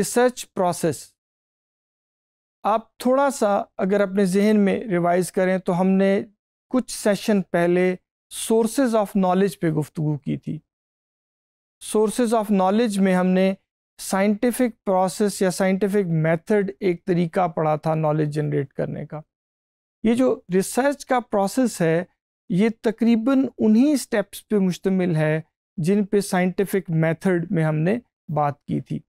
research process आप थोड़ा सा अगर अपने जहन में रिवाइज़ करें तो हमने कुछ सेशन पहले सोर्सेज ऑफ नॉलेज पे गुफ्तु की थी सोर्सेज ऑफ नॉलेज में हमने साइंटिफिक प्रोसेस या साइंटिफिक मेथड एक तरीका पढ़ा था नॉलेज जनरेट करने का ये जो रिसर्च का प्रोसेस है ये तकरीबन उन्हीं स्टेप्स पे मुश्तमिल है जिन पे साइंटिफिक मेथड में हमने बात की थी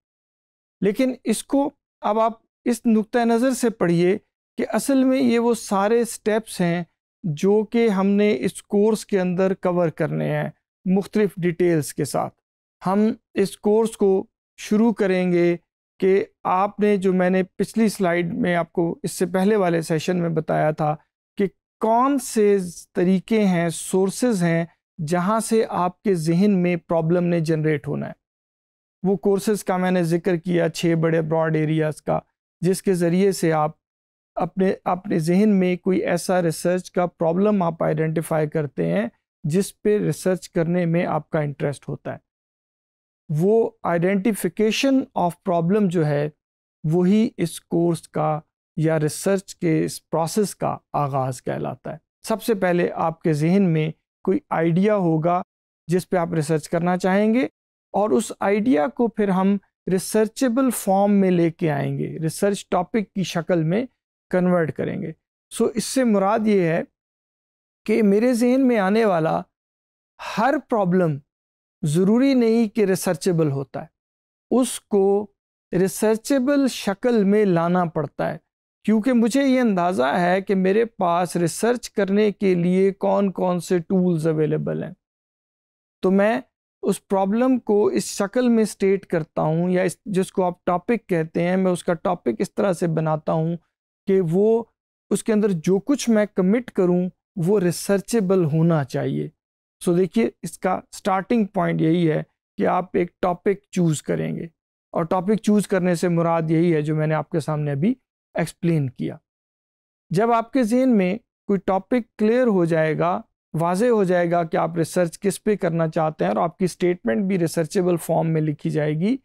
लेकिन इसको अब आप इस नुक़ नज़र से पढ़िए कि असल में ये वो सारे स्टेप्स हैं जो कि हमने इस कोर्स के अंदर कवर करने हैं मुख्तलिफ़ डिटेल्स के साथ हम इस कोर्स को शुरू करेंगे कि आपने जो मैंने पिछली स्लाइड में आपको इससे पहले वाले सेशन में बताया था कि कौन से तरीके हैं सोर्सेज हैं जहाँ से आपके जहन में प्रॉब्लम ने जनरेट होना है वो कोर्सेज़ का मैंने जिक्र किया छः बड़े ब्रॉड एरियाज़ का जिसके ज़रिए से आप अपने अपने जहन में कोई ऐसा रिसर्च का प्रॉब्लम आप आइडेंटिफाई करते हैं जिस पे रिसर्च करने में आपका इंटरेस्ट होता है वो आइडेंटिफिकेशन ऑफ प्रॉब्लम जो है वही इस कोर्स का या रिसर्च के इस प्रोसेस का आगाज़ कहलाता है सबसे पहले आपके जहन में कोई आइडिया होगा जिस पे आप रिसर्च करना चाहेंगे और उस आइडिया को फिर हम रिसर्चेबल फॉर्म में लेके आएंगे रिसर्च टॉपिक की शक्ल में कन्वर्ट करेंगे सो so, इससे मुराद ये है कि मेरे जहन में आने वाला हर प्रॉब्लम ज़रूरी नहीं कि रिसर्चेबल होता है उसको रिसर्चेबल शक्ल में लाना पड़ता है क्योंकि मुझे ये अंदाज़ा है कि मेरे पास रिसर्च करने के लिए कौन कौन से टूल्स अवेलेबल हैं तो मैं उस प्रॉब्लम को इस शक्ल में स्टेट करता हूँ या इस जिसको आप टॉपिक कहते हैं मैं उसका टॉपिक इस तरह से बनाता हूँ कि वो उसके अंदर जो कुछ मैं कमिट करूँ वो रिसर्चेबल होना चाहिए सो देखिए इसका स्टार्टिंग पॉइंट यही है कि आप एक टॉपिक चूज़ करेंगे और टॉपिक चूज़ करने से मुराद यही है जो मैंने आपके सामने अभी एक्सप्लेन किया जब आपके जहन में कोई टॉपिक क्लियर हो जाएगा वाजे हो जाएगा कि आप रिसर्च किस पे करना चाहते हैं और आपकी स्टेटमेंट भी रिसर्चेबल फॉर्म में लिखी जाएगी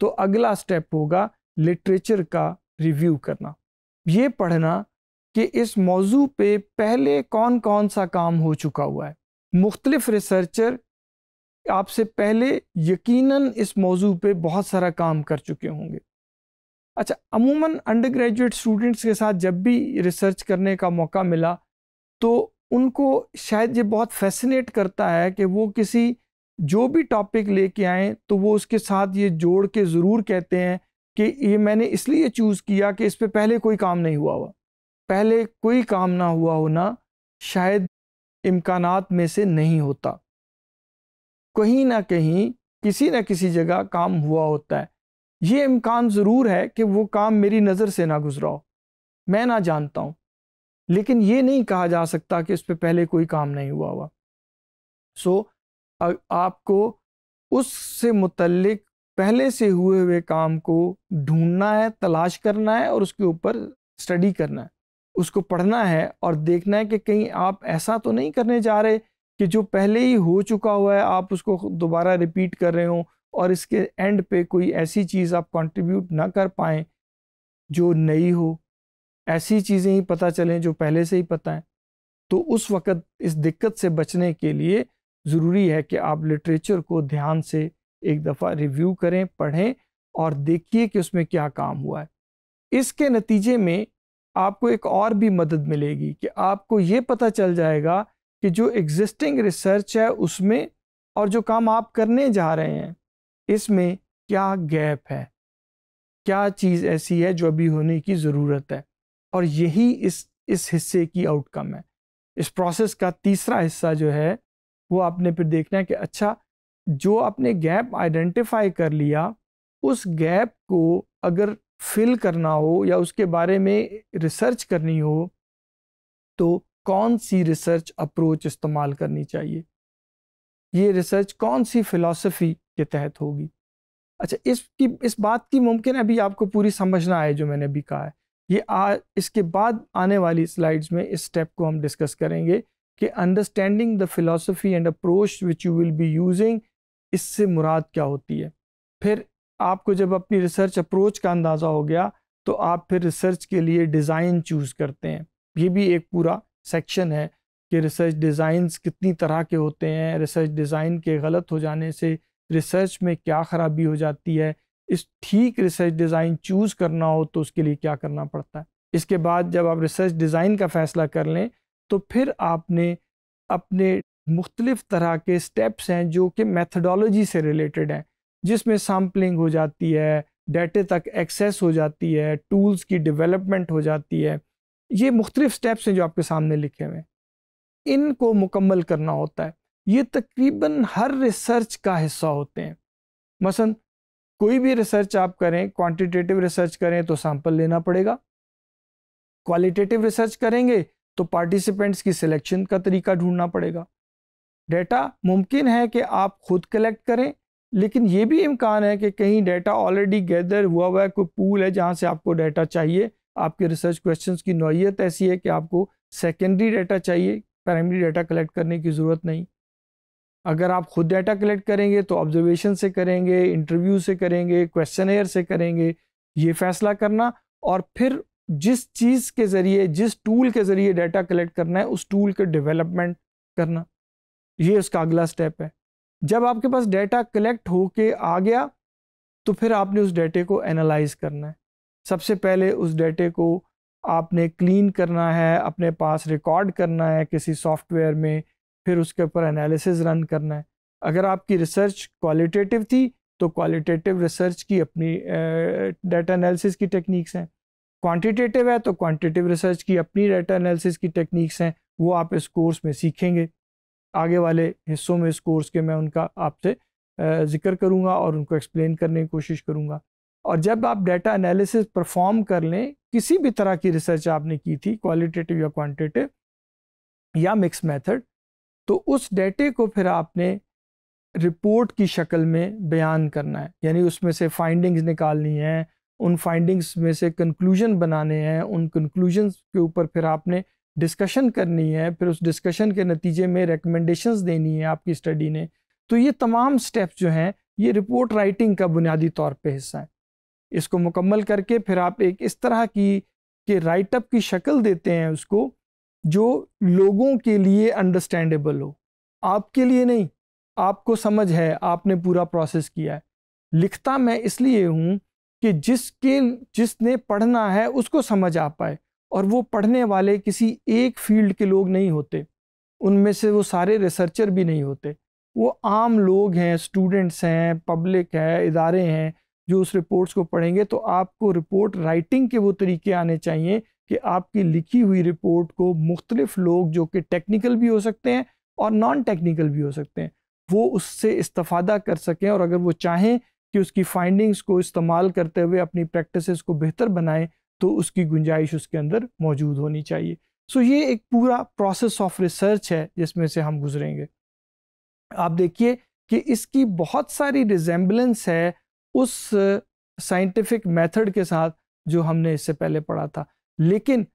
तो अगला स्टेप होगा लिटरेचर का रिव्यू करना ये पढ़ना कि इस मौजू पे पहले कौन कौन सा काम हो चुका हुआ है मुख्तलिफ रिसर्चर आपसे पहले यकीनन इस मौजू पे बहुत सारा काम कर चुके होंगे अच्छा अमूमन अंडर ग्रेजुएट स्टूडेंट्स के साथ जब भी रिसर्च करने का मौका मिला तो उनको शायद ये बहुत फैसिनेट करता है कि वो किसी जो भी टॉपिक लेके आएँ तो वो उसके साथ ये जोड़ के ज़रूर कहते हैं कि ये मैंने इसलिए चूज़ किया कि इस पर पहले कोई काम नहीं हुआ हुआ पहले कोई काम ना हुआ होना शायद इम्कान में से नहीं होता कहीं ना कहीं किसी ना किसी जगह काम हुआ होता है ये इम्कान ज़रूर है कि वो काम मेरी नज़र से ना गुजरा हो मैं ना जानता हूँ लेकिन ये नहीं कहा जा सकता कि इस पर पहले कोई काम नहीं हुआ हुआ सो so, आपको उससे मुतलक पहले से हुए हुए काम को ढूंढना है तलाश करना है और उसके ऊपर स्टडी करना है उसको पढ़ना है और देखना है कि कहीं आप ऐसा तो नहीं करने जा रहे कि जो पहले ही हो चुका हुआ है आप उसको दोबारा रिपीट कर रहे हो और इसके एंड पे कोई ऐसी चीज़ आप कंट्रीब्यूट ना कर पाएँ जो नई हो ऐसी चीज़ें ही पता चलें जो पहले से ही पता हैं तो उस वक़्त इस दिक्कत से बचने के लिए ज़रूरी है कि आप लिटरेचर को ध्यान से एक दफ़ा रिव्यू करें पढ़ें और देखिए कि उसमें क्या काम हुआ है इसके नतीजे में आपको एक और भी मदद मिलेगी कि आपको ये पता चल जाएगा कि जो एग्जिस्टिंग रिसर्च है उसमें और जो काम आप करने जा रहे हैं इसमें क्या गैप है क्या चीज़ ऐसी है जो अभी होने की ज़रूरत है और यही इस इस हिस्से की आउटकम है इस प्रोसेस का तीसरा हिस्सा जो है वो आपने फिर देखना है कि अच्छा जो आपने गैप आइडेंटिफाई कर लिया उस गैप को अगर फिल करना हो या उसके बारे में रिसर्च करनी हो तो कौन सी रिसर्च अप्रोच इस्तेमाल करनी चाहिए ये रिसर्च कौन सी फिलॉसफी के तहत होगी अच्छा इसकी इस बात की मुमकिन अभी आपको पूरी समझना आए जो मैंने अभी कहा है ये आ इसके बाद आने वाली स्लाइड्स में इस स्टेप को हम डिस्कस करेंगे कि understanding the philosophy and approach which you will be using इससे मुराद क्या होती है फिर आपको जब अपनी रिसर्च अप्रोच का अंदाज़ा हो गया तो आप फिर रिसर्च के लिए डिज़ाइन चूज़ करते हैं ये भी एक पूरा सेक्शन है कि रिसर्च डिज़ाइंस कितनी तरह के होते हैं रिसर्च डिज़ाइन के गलत हो जाने से रिसर्च में क्या ख़राबी हो जाती है इस ठीक रिसर्च डिज़ाइन चूज़ करना हो तो उसके लिए क्या करना पड़ता है इसके बाद जब आप रिसर्च डिज़ाइन का फ़ैसला कर लें तो फिर आपने अपने मुख्तलिफ़ तरह के स्टेप्स हैं जो कि मैथडोलॉजी से रिलेटेड हैं जिसमें सैम्पलिंग हो जाती है डेटे तक एक्सेस हो जाती है टूल्स की डेवलपमेंट हो जाती है ये मुख्तलिफ स्टेप्स हैं जो आपके सामने लिखे हुए हैं इनको मुकम्मल करना होता है ये तकरीबन हर रिसर्च का हिस्सा होते हैं मसन कोई भी रिसर्च आप करें क्वांटिटेटिव रिसर्च करें तो सैंपल लेना पड़ेगा क्वालिटेटिव रिसर्च करेंगे तो पार्टिसिपेंट्स की सिलेक्शन का तरीका ढूंढना पड़ेगा डेटा मुमकिन है कि आप खुद कलेक्ट करें लेकिन ये भी इम्कान है कि कहीं डेटा ऑलरेडी गैदर हुआ हुआ है कोई पूल है जहाँ से आपको डेटा चाहिए आपके रिसर्च क्वेश्चंस की नौीयत ऐसी है कि आपको सेकेंडरी डेटा चाहिए प्राइमरी डेटा कलेक्ट करने की ज़रूरत नहीं अगर आप खुद डाटा कलेक्ट करेंगे तो ऑब्जर्वेशन से करेंगे इंटरव्यू से करेंगे क्वेश्चन से करेंगे ये फैसला करना और फिर जिस चीज़ के ज़रिए जिस टूल के ज़रिए डाटा कलेक्ट करना है उस टूल के डेवलपमेंट करना ये उसका अगला स्टेप है जब आपके पास डाटा कलेक्ट होके आ गया तो फिर आपने उस डाटे को एनालाइज करना है सबसे पहले उस डाटे को आपने क्लीन करना है अपने पास रिकॉर्ड करना है किसी सॉफ्टवेयर में फिर उसके ऊपर एनालिसिस रन करना है अगर आपकी रिसर्च क्वालिटेटिव थी तो क्वालिटेटिव रिसर्च की अपनी डाटा एनालिसिस की टेक्निक्स हैं क्वांटिटेटिव है तो क्वांटिटेटिव रिसर्च की अपनी डाटा एनालिसिस की टेक्निक्स हैं वो आप इस कोर्स में सीखेंगे आगे वाले हिस्सों में इस कोर्स के मैं उनका आपसे जिक्र करूँगा और उनको एक्सप्लेन करने की कोशिश करूँगा और जब आप डाटा एनालिसिस परफॉर्म कर लें किसी भी तरह की रिसर्च आपने की थी क्वालिटेटिव या क्वांटिटेटिव या मिक्स मेथड तो उस डेटे को फिर आपने रिपोर्ट की शक्ल में बयान करना है यानी उसमें से फाइंडिंग्स निकालनी हैं उन फाइंडिंग्स में से कंक्लूजन बनाने हैं उन कंक्लूजन के ऊपर फिर आपने डिस्कशन करनी है फिर उस डिस्कशन के नतीजे में रिकमेंडेशंस देनी है आपकी स्टडी ने तो ये तमाम स्टेप्स जो हैं ये रिपोर्ट राइटिंग का बुनियादी तौर पे हिस्सा है इसको मुकम्मल करके फिर आप एक इस तरह की के राइटअप की शक्ल देते हैं उसको जो लोगों के लिए अंडरस्टैंडेबल हो आपके लिए नहीं आपको समझ है आपने पूरा प्रोसेस किया है लिखता मैं इसलिए हूँ कि जिसके जिसने पढ़ना है उसको समझ आ पाए और वो पढ़ने वाले किसी एक फील्ड के लोग नहीं होते उनमें से वो सारे रिसर्चर भी नहीं होते वो आम लोग हैं स्टूडेंट्स हैं पब्लिक है इदारे हैं जो उस रिपोर्ट्स को पढ़ेंगे तो आपको रिपोर्ट राइटिंग के वो तरीके आने चाहिए कि आपकी लिखी हुई रिपोर्ट को मुख्तलिफ लोग जो कि टेक्निकल भी हो सकते हैं और नॉन टेक्निकल भी हो सकते हैं वो उससे इस्तफ़ादा कर सकें और अगर वो चाहें कि उसकी फाइंडिंग्स को इस्तेमाल करते हुए अपनी प्रैक्टिसेस को बेहतर बनाएं तो उसकी गुंजाइश उसके अंदर मौजूद होनी चाहिए सो ये एक पूरा प्रोसेस ऑफ रिसर्च है जिसमें से हम गुजरेंगे आप देखिए कि इसकी बहुत सारी रिजेंबलेंस है उस साइंटिफिक मेथड के साथ जो हमने इससे पहले पढ़ा था लेकिन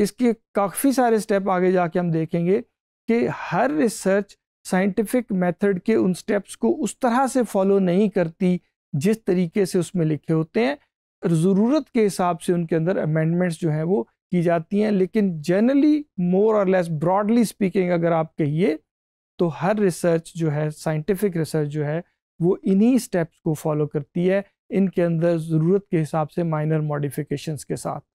इसके काफ़ी सारे स्टेप आगे जाके हम देखेंगे कि हर रिसर्च साइंटिफिक मेथड के उन स्टेप्स को उस तरह से फॉलो नहीं करती जिस तरीके से उसमें लिखे होते हैं ज़रूरत के हिसाब से उनके अंदर अमेंडमेंट्स जो हैं वो की जाती हैं लेकिन जनरली मोर और लेस ब्रॉडली स्पीकिंग अगर आप कहिए तो हर रिसर्च जो है साइंटिफिक रिसर्च जो है वो इन्हीं स्टेप्स को फॉलो करती है इनके अंदर ज़रूरत के हिसाब से माइनर मॉडिफिकेशंस के साथ